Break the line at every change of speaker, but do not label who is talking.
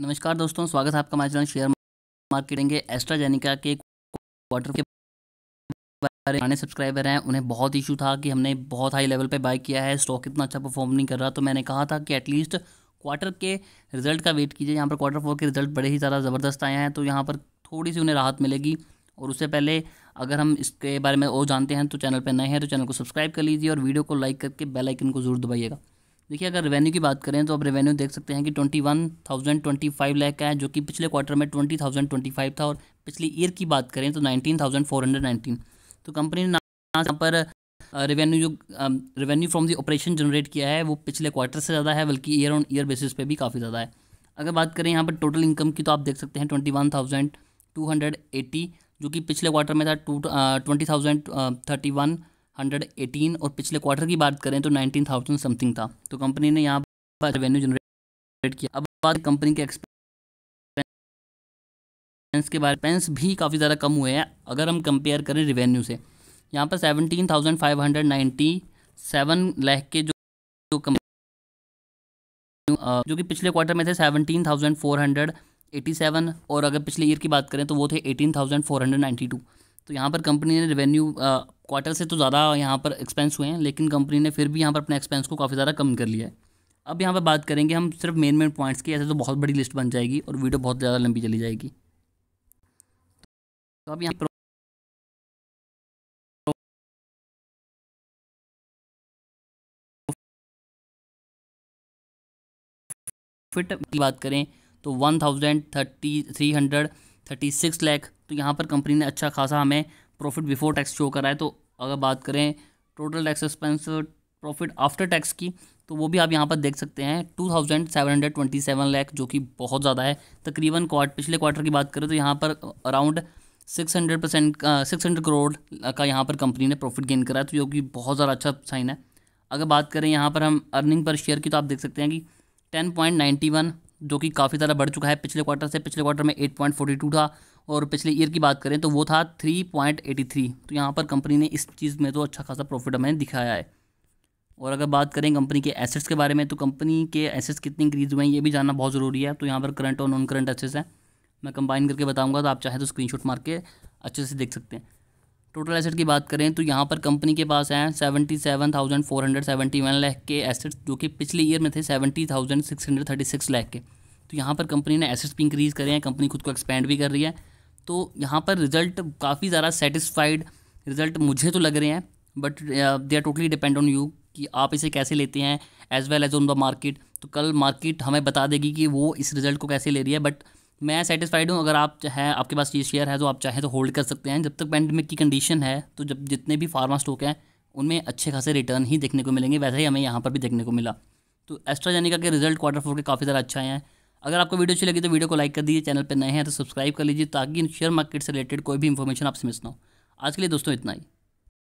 नमस्कार दोस्तों स्वागत है आपका हमारे शेयर मार्केटिंग के एस्ट्राजेनिका के क्वार्टर के बारे पुराने सब्सक्राइबर हैं उन्हें बहुत इशू था कि हमने बहुत हाई लेवल पे बाय किया है स्टॉक इतना अच्छा परफॉर्म नहीं कर रहा तो मैंने कहा था कि एटलीस्ट क्वार्टर के रिजल्ट का वेट कीजिए यहाँ पर क्वार्टर फोर के रिजल्ट बड़े ही ज़्यादा ज़बरदस्त आए हैं तो यहाँ पर थोड़ी सी उन्हें राहत मिलेगी और उससे पहले अगर हम इसके बारे में और जानते हैं तो चैनल पर नए हैं तो चैनल को सब्सक्राइब कर लीजिए और वीडियो को लाइक करके बेलाइकन को जरूर दबाइएगा देखिए अगर रेवेन्यू की बात करें तो आप रेवेन्यू देख सकते हैं कि twenty one thousand twenty five lakh का है जो कि पिछले क्वार्टर में ट्वेंटी थाउजेंड ट्वेंटी फाइव था और पिछली ईयर की बात करें तो nineteen thousand four hundred nineteen तो कंपनी ने यहाँ पर रेवेन्यू जो revenue from the operation generate किया है वो पिछले क्वार्टर से ज़्यादा है बल्कि ईयर ऑन ईयर बेसिस पे भी काफ़ी ज़्यादा है अगर बात करें यहाँ पर टोटल इनकम की तो आप देख सकते हैं twenty one thousand two hundred eighty जो कि पिछले क्वार्टर में था two twenty thousand thirty one 118 और पिछले क्वार्टर की बात करें तो 19,000 समथिंग था तो कंपनी ने यहाँ पर रेवेन्यू जनरेट किया अब बात कंपनी के एक्सपेंस के बारे पेंस भी काफ़ी ज़्यादा कम हुए हैं अगर हम कंपेयर करें रेवेन्यू से यहाँ पर seventeen thousand five hundred ninety seven के जो जो जो कि पिछले क्वार्टर में थे seventeen thousand four hundred eighty seven और अगर पिछले ईयर की बात करें तो वो थे eighteen thousand four hundred ninety two तो यहाँ पर कंपनी ने रेवेन्यू क्वार्टर से तो ज़्यादा यहाँ पर एक्सपेंस हुए हैं लेकिन कंपनी ने फिर भी यहाँ पर अपने एक्सपेंस को काफ़ी ज़्यादा कम कर लिया है अब यहाँ पर बात करेंगे हम सिर्फ मेन मेन पॉइंट्स की ऐसे तो बहुत बड़ी लिस्ट बन जाएगी और वीडियो बहुत ज़्यादा लंबी चली जाएगी तो अब यहाँ पर प्रॉफिट की बात करें तो one thousand thirty three hundred thirty six lakh तो यहाँ पर कंपनी ने अच्छा खासा हमें प्रॉफिट बिफोर टैक्स शो करा है तो अगर बात करें total tax expense profit after tax की तो वो भी आप यहाँ पर देख सकते हैं two thousand seven hundred twenty seven lakh जो कि बहुत ज़्यादा है तकरीबन क्वार्ट पिछले क्वार्टर की बात करें तो यहाँ पर around six hundred percent six hundred crore का यहाँ पर कंपनी ने प्रॉफिट गेन करा है तो जो कि बहुत ज़्यादा अच्छा साइन है अगर बात करें यहाँ पर हम अर्निंग पर शेयर की तो आप देख सकते हैं कि टेन पॉइंट नाइन्टी वन जो कि काफ़ी ज़्यादा बढ़ चुका है पिछले क्वार्टर से पिछले क्वार्टर में एट पॉइंट टू था और पिछले ईयर की बात करें तो वो था थ्री पॉइंट एटी थ्री तो यहाँ पर कंपनी ने इस चीज़ में तो अच्छा खासा प्रॉफिट हमें दिखाया है और अगर बात करें कंपनी के एसेट्स के बारे में तो कंपनी के एसेट्स कितने इंक्रीज हुए हैं ये भी जानना बहुत ज़रूरी है तो यहाँ पर करंट और नॉन करंट एसेट्स हैं मैं कंबाइन करके बताऊँगा तो आप चाहें तो शॉट मार के अच्छे से देख सकते हैं टोटल एसेट की बात करें तो यहाँ पर कंपनी के पास हैं seventy seven thousand four hundred seventy one lakh के एसेट्स जो कि पिछले ईयर में थे seventy thousand six hundred thirty six lakh के तो यहाँ पर कंपनी ने एसेट्स भी इंक्रीज़ करे हैं कंपनी खुद को एक्सपेंड भी कर रही है तो यहाँ पर रिजल्ट काफ़ी ज़्यादा सेटिस्फाइड रिजल्ट मुझे तो लग रहे हैं but they are totally depend on you कि आप इसे कैसे लेते हैं as well as on the market तो कल मार्केट हमें बता देगी कि वो इस रिज़ल्ट को कैसे ले रही है बट मैं सेटिस्फाइड हूँ अगर आप चाहे आपके पास ये शेयर है तो आप चाहें तो होल्ड कर सकते हैं जब तक पैंडमिक की कंडीशन है तो जब जितने भी फार्मा स्टॉक हैं उनमें अच्छे खासे रिटर्न ही देखने को मिलेंगे वैसे ही हमें यहाँ पर भी देखने को मिला तो एस्ट्राजेनिका के रिजल्ट क्वार्टर फोर के काफ़ी ज़्यादा अच्छे आए हैं अगर आपको वीडियो अच्छी लगी तो वीडियो को लाइक कर दीजिए चैनल पर नए हैं तो सब्सक्राइब कर लीजिए ताकि शेयर मार्केट से रिलेटेड कोई भी इन्फॉर्मेशन आपसे मिस ना हो आज के लिए दोस्तों इतना ही